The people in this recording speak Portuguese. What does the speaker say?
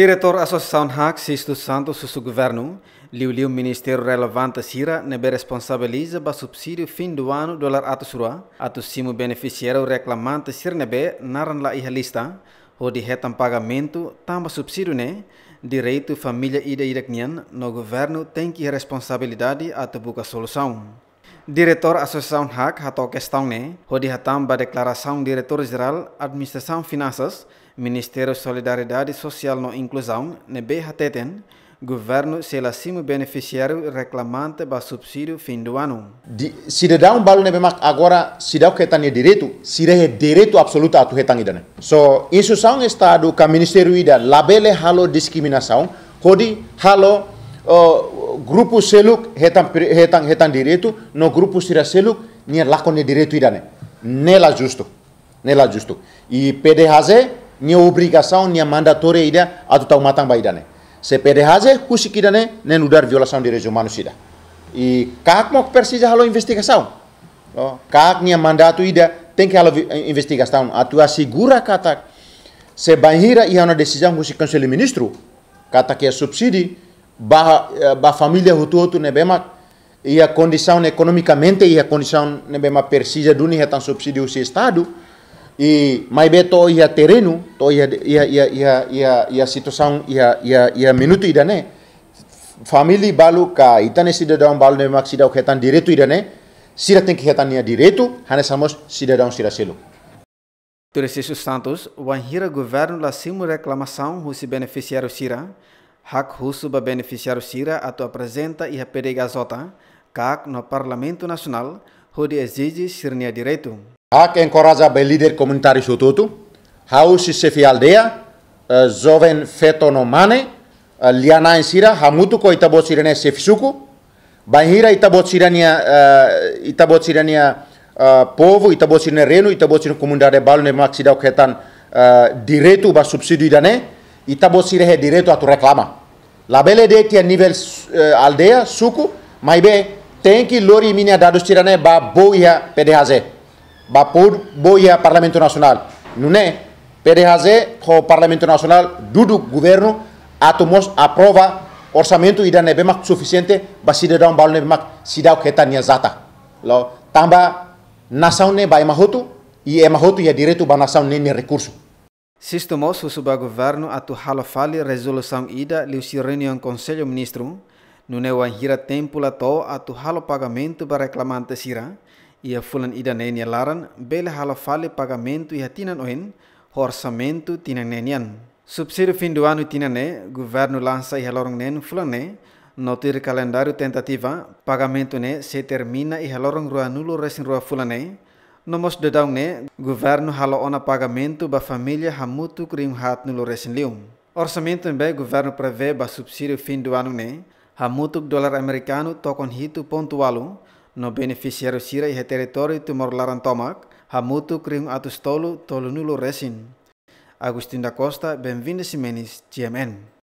Diretor Associação Haxis Sisto Santos Susu Governo, liu o Ministério relevante Sira nebe responsabiliza ba subsídio fim do ano dólar ato surua, ato simo beneficiário reclamante Sira nebe naran la iha lista, o de retam pagamento tamba subsídio né, direito família ida iraknian no governo tem que responsabilidade ato buca solução. Diretor Associação Hak atau questão ne, hodi hatamba declaração diretor-geral Administrasi Finanças, Ministério Solidariedade Social no Inclusão, nebe hateten, governo selasimu beneficiário reclamante ba subsídio fin do ano. Di, se de dar um balo nebe mak agora, si dá o que é direito, se é direito absoluto So, isu são estado ka o ida labele halo discriminação, hodi halo uh, eh, grupo seluk hetan hetan hetan direito no grupo sira seluk nia lako ne direito idane nela justo nela justo e PDHZ nia obrigação nia mandatoria ida atu tau matang ba irane se PDHZ kusik irane ne nudar violação de direitos humanos ida e kak mok precisa halo investigação oh, kak nia mandato ida tem que halo eh, investigação atu segura kata se banhira e na uma decisão do Conselho Ministro, kata que é subsídio, ba, eh, ba família rutuoto nebema e a condição economicamente e a condição nebema precisa do nem tão subsídio se estado e mais beto e ia terreno to ia ia ia ia ia, ia situação ia ia ia minuto ida né família balu ka itane cidadão balu nebema o que direito ida né sira tem que retania direito hane samos cidadão sira selo Turecício Santos, o governo lá reclamação, os beneficiários Sira, Hak husuba sira atau apresenta iha PDG azota, CAC no Parlamento nasional, hodi exige sirnia diretu. Hak encoraja be líder komunitari sututu, hausi sefi aldea, uh, feto fetonomane, uh, e, liana sira hamutu ko itabotsirene sefisuku, bahira itabotsirania, uh, itabotsirania uh, povo, ita reno, itabotsirene e, comunidade balo ne maxidau ketan uh, diretu ba subsidi danae. e itabosire tá he é direito tu reclama la belede tinha é nível uh, aldeia suco mas bem tem que lori minha dados tirané ba boia pdhz ba por boia parlamento nacional não é pdhz o parlamento nacional dudu governo atumos aprova orçamento ida nebe mak suficiente ba cidadão bal nebe mak o que está zata lo tamba nação ne ba emahotu e emahotu ia direito ba nação ne recurso Sistemoso sob governo atu hala fale resolução ida liu se reunião conselho ministro no neu hira tempo to atu hala pagamento para reclamante sira ia fulan ida nenia laran bela hala fale pagamento ia tinan oen orçamento tinan nenian. Subsídio fin do ano tinane, governo lança e relorong nen fulane, notir calendário tentativa, pagamento ne se termina ia lorong rua nulo resin rua fulane, Nomos dedang ne, governo halo ona pagamento ba familia hamutu krim hat e, no Loreslium. Orsamento be governo prevê ba subsidi fin do ano ne, hamutu dólar americano tokon hito pontualu, no beneficiário sira teritori território tumor tomak, hamutu krim atus tolu nulo resin. Agustin da Costa, bem-vindo Simenes, GMN.